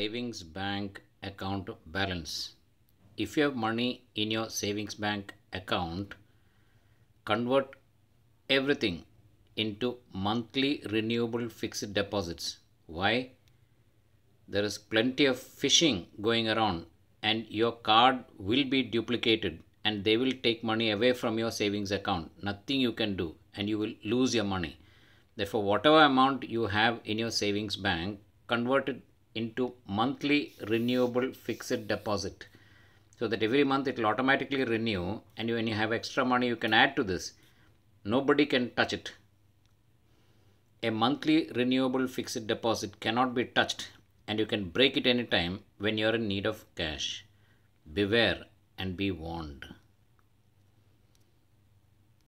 savings bank account balance. If you have money in your savings bank account, convert everything into monthly renewable fixed deposits. Why? There is plenty of phishing going around and your card will be duplicated and they will take money away from your savings account. Nothing you can do and you will lose your money. Therefore, whatever amount you have in your savings bank, convert it into monthly renewable fixed deposit so that every month it will automatically renew and when you have extra money you can add to this nobody can touch it a monthly renewable fixed deposit cannot be touched and you can break it anytime when you are in need of cash beware and be warned